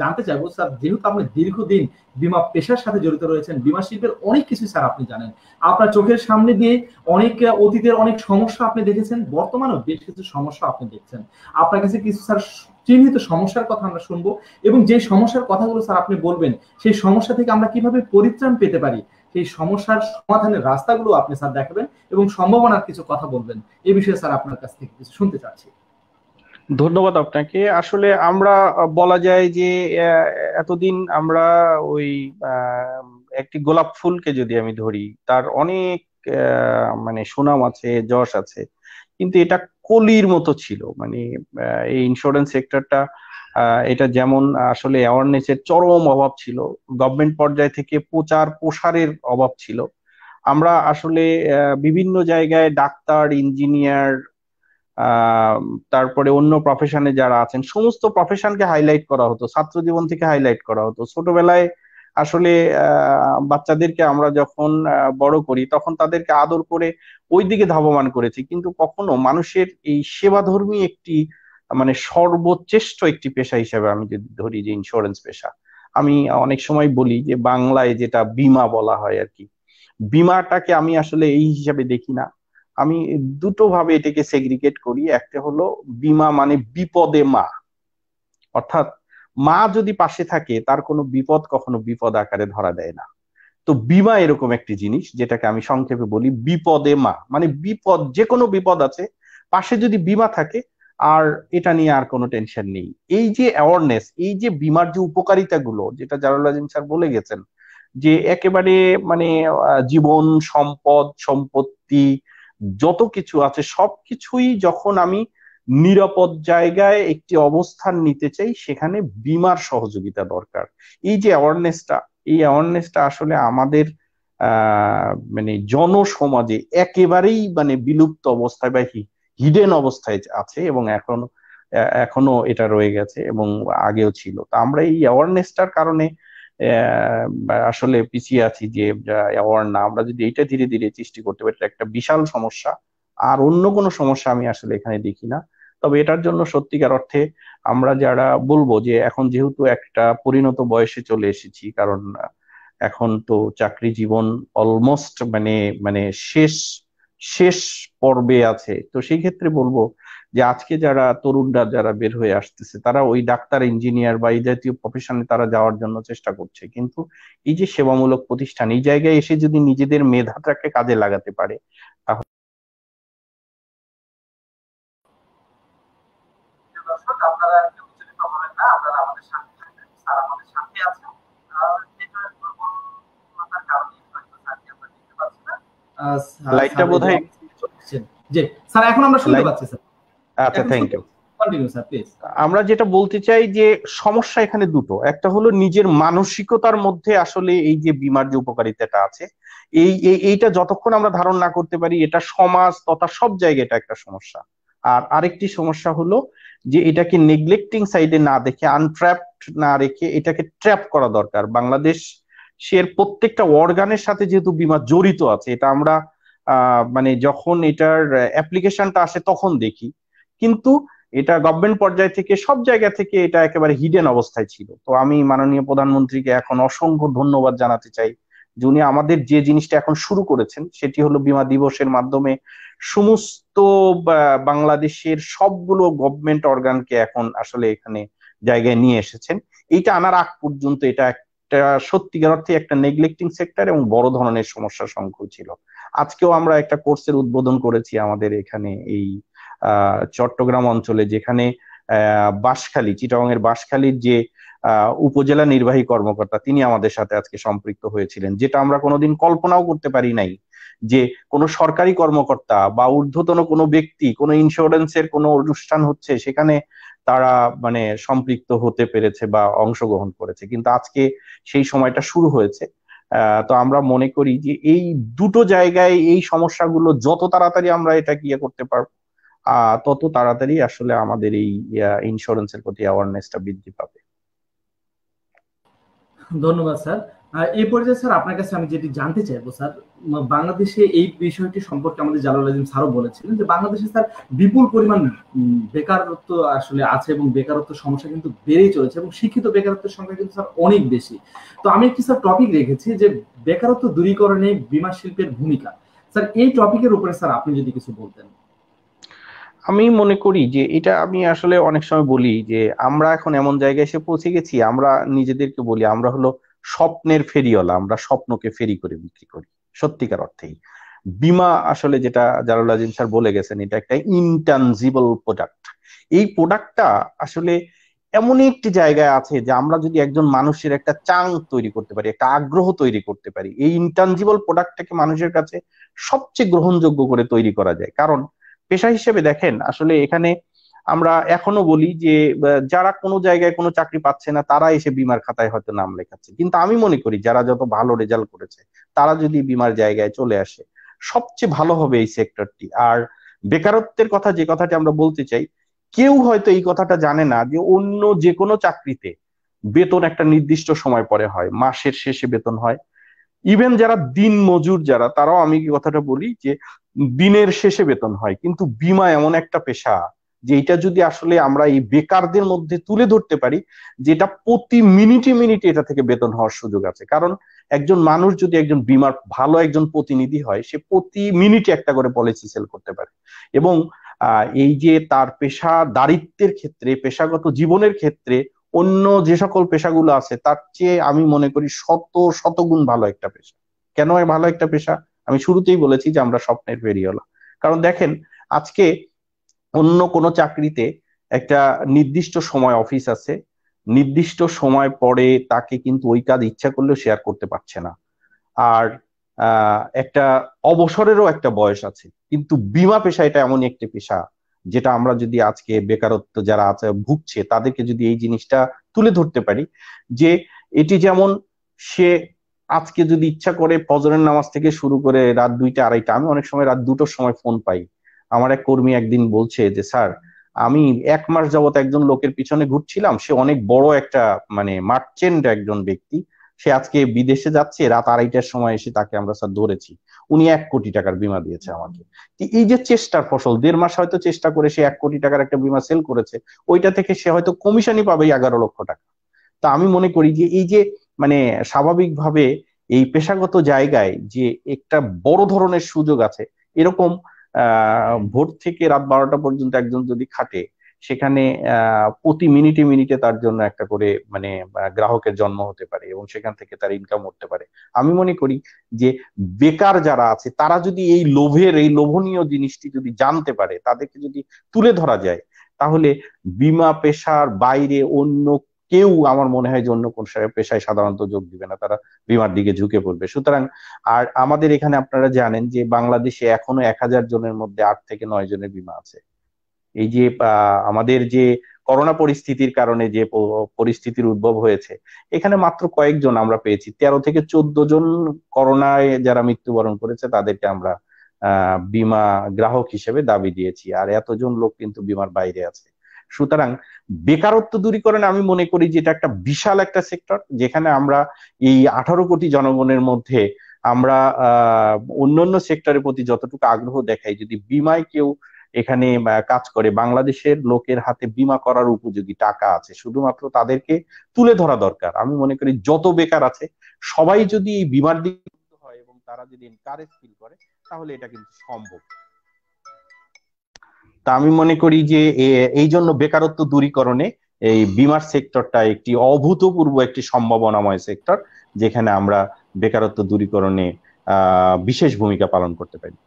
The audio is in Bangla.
জানতে চাইবো স্যার যেহেতু আপনি দীর্ঘদিন বিমা পেশার সাথে জড়িত রয়েছেন বিমা শিল্পের অনেক কিছু স্যার আপনি জানেন আপনার চোখের সামনে দিয়ে অনেক অতীতের অনেক সমস্যা আপনি দেখেছেন বর্তমানেও বেশ কিছু সমস্যা আপনি দেখছেন আপনার কাছে কিছু স্যার চিহ্নিত সমস্যার কথা আমরা শুনবো এবং যে সমস্যার কথাগুলো স্যার আপনি বলবেন সেই সমস্যা থেকে আমরা কিভাবে পরিত্রাণ পেতে পারি সেই সমস্যার সমাধানের রাস্তাগুলো আপনি স্যার দেখাবেন এবং সম্ভাবনার কিছু কথা বলবেন এ বিষয়ে স্যার আপনার কাছ থেকে কিছু শুনতে চাচ্ছি ধন্যবাদ আপনাকে আসলে আমরা বলা যায় যে এতদিন আমরা ওই একটি গোলাপ ফুলকে যদি আমি ধরি তার অনেক মানে সুনাম আছে যশ আছে কিন্তু এটা কলির মতো ছিল মানে এই ইন্স্যুরেন্স সেক্টরটা এটা যেমন আসলে অ্যাওয়ারনেসের চরম অভাব ছিল গভর্নমেন্ট পর্যায় থেকে প্রচার প্রসারের অভাব ছিল আমরা আসলে বিভিন্ন জায়গায় ডাক্তার ইঞ্জিনিয়ার তারপরে অন্য প্রফেশনে যারা আছেন সমস্ত প্রফেশনকে হাইলাইট করা হতো ছাত্র জীবন থেকে হাইলাইট করা হতো ছোটবেলায় আসলে বাচ্চাদেরকে আমরা যখন বড় করি তখন তাদেরকে আদর করে ওই দিকে ধাবমান করেছি কিন্তু কখনো মানুষের এই সেবাধর্মী একটি মানে সর্বশ্রেষ্ঠ একটি পেশা হিসেবে আমি যদি ধরি যে ইন্স্যুরেন্স পেশা আমি অনেক সময় বলি যে বাংলায় যেটা বিমা বলা হয় আর কি বিমাটাকে আমি আসলে এই হিসাবে দেখি না আমি দুটো ভাবে এটাকে সেগ্রিগেট করি একটা হলো বিমা মানে বিপদে মা অর্থাৎ মা যদি পাশে থাকে তার কোনো বিপদ কখনো বিপদ আকারে ধরা দেয় না তো বিমা এরকম একটি জিনিস যেটাকে আমি সংক্ষেপে বলি বিপদে মা মানে বিপদ যে কোনো বিপদ আছে পাশে যদি বিমা থাকে আর এটা নিয়ে আর কোনো টেনশন নেই এই যে অ্যাওয়ারনেস এই যে বিমার যে উপকারিতা গুলো যেটা জারুল আজিম স্যার বলে গেছেন যে একেবারে মানে জীবন সম্পদ সম্পত্তি যত কিছু আছে সবকিছুই যখন আমি নিরাপদ জায়গায় একটি অবস্থান নিতে চাই সেখানে বিমার সহযোগিতা দরকার এই যে অ্যাওয়ারনেসটা এই অ্যাওয়ারনেসটা আসলে আমাদের মানে জনসমাজে একেবারেই মানে বিলুপ্ত অবস্থায় বা হিডেন অবস্থায় আছে এবং এখন এখনো এটা রয়ে গেছে এবং আগেও ছিল তা আমরা এই অ্যাওয়ারনেসটার কারণে আসলে পিছিয়ে আছি যে অ্যাওয়ার্ড না আমরা যদি এটা ধীরে ধীরে সৃষ্টি করতে পারি একটা বিশাল সমস্যা আর অন্য কোনো সমস্যা আমি আসলে এখানে দেখি না তবে এটার জন্য সত্যিকার অর্থে আমরা যারা বলবো যে এখন যেহেতু একটা পরিণত বয়সে চলে এসেছি কারণ এখন তো চাকরি জীবন অলমোস্ট মানে মানে শেষ শেষ পর্বে আছে তো সেই ক্ষেত্রে বলবো যে আজকে যারা তরুণরা যারা বের হয়ে আসতেছে তারা ওই ডাক্তার ইঞ্জিনিয়ার বা এই জাতীয় প্রফেশনে তারা যাওয়ার জন্য চেষ্টা করছে কিন্তু এই যে সেবামূলক প্রতিষ্ঠান এই জায়গায় এসে যদি নিজেদের মেধাটাকে কাজে লাগাতে পারে তাহলে আপনারা আমাদের সাথে লাইটটা জি স্যার এখন আমরা শুনতে পাচ্ছি স্যার আচ্ছা থ্যাংক ইউ আমরা যেটা বলতে চাই যে সমস্যা এখানে দুটো একটা হলো নিজের মানসিকতার মধ্যে আসলে এই যে বিমার যে উপকারিতাটা আছে এই এইটা যতক্ষণ আমরা ধারণ না করতে পারি এটা সমাজ তথা সব জায়গায় এটা একটা সমস্যা আর আরেকটি সমস্যা হলো যে এটাকে নেগলেক্টিং সাইডে না দেখে আনট্র্যাপড না রেখে এটাকে ট্র্যাপ করা দরকার বাংলাদেশ সে এর প্রত্যেকটা অর্গানের সাথে যেহেতু বিমা জড়িত আছে এটা আমরা মানে যখন এটার অ্যাপ্লিকেশনটা আসে তখন দেখি কিন্তু এটা গভর্নমেন্ট পর্যায় থেকে সব জায়গা থেকে এটা একেবারে হিডেন অবস্থায় ছিল তো আমি মাননীয় প্রধানমন্ত্রীকে এখন অসংখ্য ধন্যবাদ জানাতে চাই যিনি আমাদের যে জিনিসটা এখন শুরু করেছেন সেটি হলো বিমা দিবসের মাধ্যমে সমস্ত বাংলাদেশের সবগুলো গভর্নমেন্ট অর্গানকে এখন আসলে এখানে জায়গায় নিয়ে এসেছেন এটা আনার আগ পর্যন্ত এটা এক একটা সত্যিকার অর্থে একটা নেগলেক্টিং সেক্টর এবং বড় ধরনের সমস্যা সংখ্য ছিল আজকেও আমরা একটা কোর্সের উদ্বোধন করেছি আমাদের এখানে এই চট্টগ্রাম অঞ্চলে যেখানে বাঁশখালী চিটাগং এর বাঁশখালীর যে উপজেলা নির্বাহী কর্মকর্তা তিনি আমাদের সাথে আজকে সম্পৃক্ত হয়েছিলেন যেটা আমরা কোনোদিন কল্পনাও করতে পারি নাই যে কোনো সরকারি কর্মকর্তা বা ঊর্ধ্বতন কোনো ব্যক্তি কোনো ইন্স্যুরেন্সের কোনো অনুষ্ঠান হচ্ছে সেখানে তারা মানে সম্পৃক্ত হতে পেরেছে বা অংশগ্রহণ করেছে কিন্তু আজকে সেই সময়টা শুরু হয়েছে তো আমরা মনে করি যে এই দুটো জায়গায় এই সমস্যাগুলো যত তাড়াতাড়ি আমরা এটা ইয়ে করতে পারবো তত তাড়াতাড়ি আসলে আমাদের এই ইন্স্যুরেন্সের প্রতি অ্যাওয়ারনেসটা বৃদ্ধি পাবে ধন্যবাদ স্যার এই পর্যায়ে স্যার আপনার কাছে আমি যেটি জানতে চাইবো স্যার বাংলাদেশে এই বিষয়টি সম্পর্কে আমাদের জালাল আজিম স্যারও বলেছিলেন যে বাংলাদেশে স্যার বিপুল পরিমাণ বেকারত্ব আসলে আছে এবং বেকারত্ব সমস্যা কিন্তু বেড়েই চলেছে এবং শিক্ষিত বেকারত্বের সংখ্যা কিন্তু স্যার অনেক বেশি তো আমি একটি স্যার টপিক রেখেছি যে বেকারত্ব দূরীকরণে বিমা শিল্পের ভূমিকা স্যার এই টপিকের উপরে স্যার আপনি যদি কিছু বলতেন আমি মনে করি যে এটা আমি আসলে অনেক সময় বলি যে আমরা এখন এমন জায়গায় এসে পৌঁছে গেছি আমরা নিজেদেরকে বলি আমরা হলো স্বপ্নের ফেরিওয়ালা আমরা স্বপ্নকে ফেরি করে বিক্রি করি সত্যিকার অর্থেই বিমা আসলে যেটা জারুল আজিম স্যার বলে গেছেন এটা একটা ইনটানজিবল প্রোডাক্ট এই প্রোডাক্টটা আসলে এমন একটি জায়গায় আছে যে আমরা যদি একজন মানুষের একটা চাং তৈরি করতে পারি একটা আগ্রহ তৈরি করতে পারি এই ইন্টানজিবল প্রোডাক্টটাকে মানুষের কাছে সবচেয়ে গ্রহণযোগ্য করে তৈরি করা যায় কারণ পেশা হিসেবে দেখেন আসলে এখানে আমরা এখনো বলি যে যারা কোনো জায়গায় কোনো চাকরি পাচ্ছে না তারা এসে বিমার খাতায় হয়তো নাম লেখাচ্ছে কিন্তু আমি মনে করি যারা যত ভালো রেজাল্ট করেছে তারা যদি বিমার জায়গায় চলে আসে সবচেয়ে ভালো হবে এই সেক্টরটি আর বেকারত্বের কথা যে কথাটি আমরা বলতে চাই কেউ হয়তো এই কথাটা জানে না যে অন্য যে কোনো চাকরিতে বেতন একটা নির্দিষ্ট সময় পরে হয় মাসের শেষে বেতন হয় ইভেন যারা দিন মজুর যারা তারাও আমি কথাটা বলি যে দিনের শেষে বেতন হয় কিন্তু বিমা এমন একটা পেশা যে এটা যদি আসলে আমরা এই বেকারদের মধ্যে তুলে ধরতে পারি যেটা প্রতি মিনিটে মিনিটে এটা থেকে বেতন হওয়ার সুযোগ আছে কারণ একজন মানুষ যদি একজন বিমার ভালো একজন প্রতিনিধি হয় সে প্রতি মিনিটে একটা করে পলিসি সেল করতে পারে এবং এই যে তার পেশা দারিত্বের ক্ষেত্রে পেশাগত জীবনের ক্ষেত্রে অন্য যে সকল পেশাগুলো আছে তার চেয়ে আমি মনে করি শত শতগুণ ভালো একটা পেশা কেন ভালো একটা পেশা আমি শুরুতেই বলেছি যে আমরা স্বপ্নের ফেরিওয়ালা কারণ দেখেন আজকে অন্য কোনো চাকরিতে একটা নির্দিষ্ট সময় অফিস আছে নির্দিষ্ট সময় পরে তাকে কিন্তু ওই কাজ ইচ্ছা করলেও শেয়ার করতে পারছে না আর একটা অবসরেরও একটা বয়স আছে কিন্তু বিমা পেশা এটা এমন একটি পেশা যেটা আমরা যদি আজকে বেকারত্ব যারা আছে ভুগছে তাদেরকে যদি এই জিনিসটা তুলে ধরতে পারি যে এটি যেমন সে আজকে যদি ইচ্ছা করে ফজরের নামাজ থেকে শুরু করে রাত দুইটা আড়াইটা আমি অনেক সময় রাত দুটোর সময় ফোন পাই আমার এক কর্মী একদিন বলছে যে স্যার আমি এক মাস যাবত একজন লোকের পিছনে ঘুরছিলাম সে অনেক বড় একটা মানে মার্চেন্ট একজন ব্যক্তি সে আজকে বিদেশে যাচ্ছে রাত আড়াইটার সময় এসে তাকে আমরা স্যার ধরেছি উনি এক কোটি টাকার বিমা দিয়েছে আমাকে এই যে চেষ্টার ফসল দেড় মাস হয়তো চেষ্টা করে সে এক কোটি টাকার একটা বিমা সেল করেছে ওইটা থেকে সে হয়তো কমিশনই পাবে এগারো লক্ষ টাকা তা আমি মনে করি যে এই যে মানে স্বাভাবিকভাবে এই পেশাগত জায়গায় যে একটা বড় ধরনের সুযোগ আছে এরকম ভোর থেকে রাত বারোটা পর্যন্ত একজন যদি খাটে সেখানে প্রতি মিনিটে মিনিটে তার জন্য একটা করে মানে গ্রাহকের জন্ম হতে পারে এবং সেখান থেকে তার ইনকাম উঠতে পারে আমি মনে করি যে বেকার যারা আছে তারা যদি এই লোভের এই লোভনীয় জিনিসটি যদি জানতে পারে তাদেরকে যদি তুলে ধরা যায় তাহলে বিমা পেশার বাইরে অন্য কেউ আমার মনে হয় যে অন্য কোন পেশায় সাধারণত যোগ দিবে না তারা বিমার দিকে ঝুঁকে পড়বে সুতরাং আর আমাদের এখানে আপনারা জানেন যে বাংলাদেশে এখনো এক হাজার জনের মধ্যে আট থেকে নয় জনের বিমা আছে এই যে আমাদের যে করোনা পরিস্থিতির কারণে যে পরিস্থিতির উদ্ভব হয়েছে এখানে মাত্র কয়েকজন আমরা পেয়েছি তেরো থেকে চোদ্দ জন করোনায় যারা মৃত্যুবরণ করেছে তাদেরকে আমরা বিমা গ্রাহক হিসেবে দাবি দিয়েছি আর এতজন লোক কিন্তু বিমার বাইরে আছে সুতরাং বেকারত্ব দূরীকরণ আমি মনে করি যে এটা একটা বিশাল একটা সেক্টর যেখানে আমরা এই আঠারো কোটি জনগণের মধ্যে আমরা অন্যান্য সেক্টরের প্রতি যতটুকু আগ্রহ দেখাই যদি বিমায় কেউ এখানে কাজ করে বাংলাদেশের লোকের হাতে বিমা করার উপযোগী টাকা আছে শুধুমাত্র তাদেরকে তুলে ধরা দরকার আমি মনে করি যত বেকার আছে সবাই যদি এই বিমার দিক হয় এবং তারা যদি এনকারেজ ফিল করে তাহলে এটা কিন্তু সম্ভব তা আমি মনে করি যে এই জন্য বেকারত্ব দূরীকরণে এই বিমার সেক্টরটা একটি অভূতপূর্ব একটি সম্ভাবনাময় সেক্টর যেখানে আমরা বেকারত্ব দূরীকরণে বিশেষ ভূমিকা পালন করতে পারি